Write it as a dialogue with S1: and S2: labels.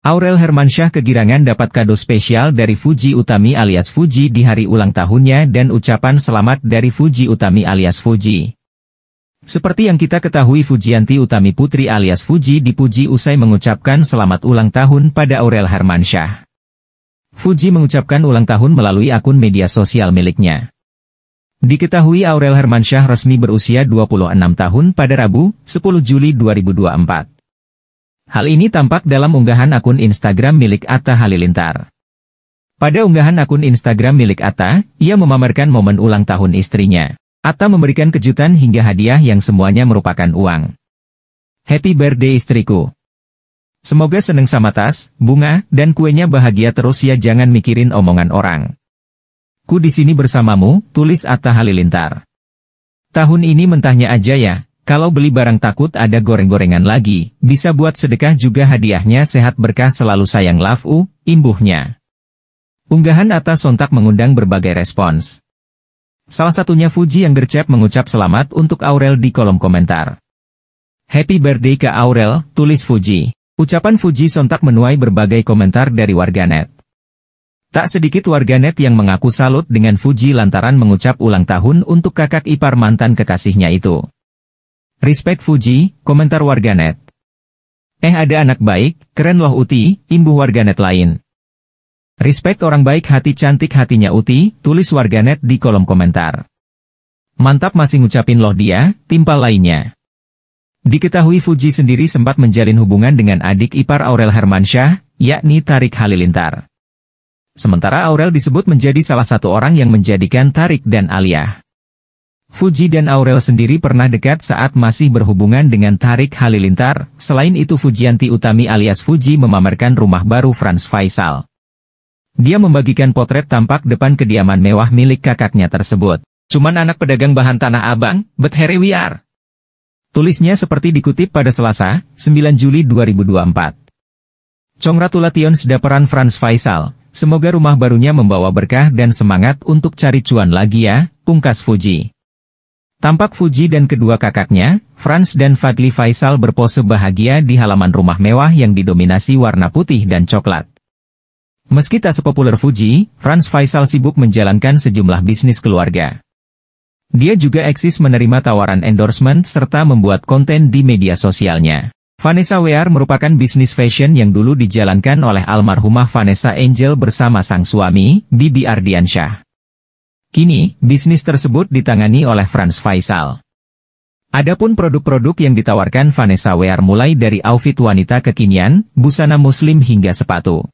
S1: Aurel Hermansyah kegirangan dapat kado spesial dari Fuji Utami alias Fuji di hari ulang tahunnya dan ucapan selamat dari Fuji Utami alias Fuji. Seperti yang kita ketahui Fujianti Utami Putri alias Fuji dipuji usai mengucapkan selamat ulang tahun pada Aurel Hermansyah. Fuji mengucapkan ulang tahun melalui akun media sosial miliknya. Diketahui Aurel Hermansyah resmi berusia 26 tahun pada Rabu, 10 Juli 2024. Hal ini tampak dalam unggahan akun Instagram milik Atta Halilintar. Pada unggahan akun Instagram milik Atta, ia memamerkan momen ulang tahun istrinya. Atta memberikan kejutan hingga hadiah yang semuanya merupakan uang. Happy birthday istriku. Semoga seneng sama tas, bunga, dan kuenya bahagia terus ya jangan mikirin omongan orang. Ku di sini bersamamu, tulis Atta Halilintar. Tahun ini mentahnya aja ya, kalau beli barang takut ada goreng-gorengan lagi, bisa buat sedekah juga hadiahnya sehat berkah selalu sayang love u, imbuhnya. Unggahan atas sontak mengundang berbagai respons. Salah satunya Fuji yang gercep mengucap selamat untuk Aurel di kolom komentar. Happy birthday ke Aurel, tulis Fuji. Ucapan Fuji sontak menuai berbagai komentar dari warganet. Tak sedikit warganet yang mengaku salut dengan Fuji lantaran mengucap ulang tahun untuk kakak ipar mantan kekasihnya itu. Respect Fuji, komentar warganet. Eh ada anak baik, keren loh Uti, imbuh warganet lain. Respect orang baik hati cantik hatinya Uti, tulis warganet di kolom komentar. Mantap masih ngucapin loh dia, timpal lainnya. Diketahui Fuji sendiri sempat menjalin hubungan dengan adik ipar Aurel Hermansyah, yakni Tarik Halilintar. Sementara Aurel disebut menjadi salah satu orang yang menjadikan Tarik dan Aliyah Fuji dan Aurel sendiri pernah dekat saat masih berhubungan dengan Tarik Halilintar, selain itu Fujianti Utami alias Fuji memamerkan rumah baru Franz Faisal. Dia membagikan potret tampak depan kediaman mewah milik kakaknya tersebut. Cuman anak pedagang bahan tanah abang, but Harry we are. Tulisnya seperti dikutip pada Selasa, 9 Juli 2024. Congratulation sedaparan Franz Faisal, semoga rumah barunya membawa berkah dan semangat untuk cari cuan lagi ya, pungkas Fuji. Tampak Fuji dan kedua kakaknya, Franz dan Fadli Faisal berpose bahagia di halaman rumah mewah yang didominasi warna putih dan coklat. Meski tak sepopuler Fuji, Franz Faisal sibuk menjalankan sejumlah bisnis keluarga. Dia juga eksis menerima tawaran endorsement serta membuat konten di media sosialnya. Vanessa Wear merupakan bisnis fashion yang dulu dijalankan oleh almarhumah Vanessa Angel bersama sang suami, Bibi Ardiansyah. Kini, bisnis tersebut ditangani oleh Franz Faisal. Adapun produk-produk yang ditawarkan Vanessa Wear mulai dari outfit wanita kekinian, busana muslim hingga sepatu.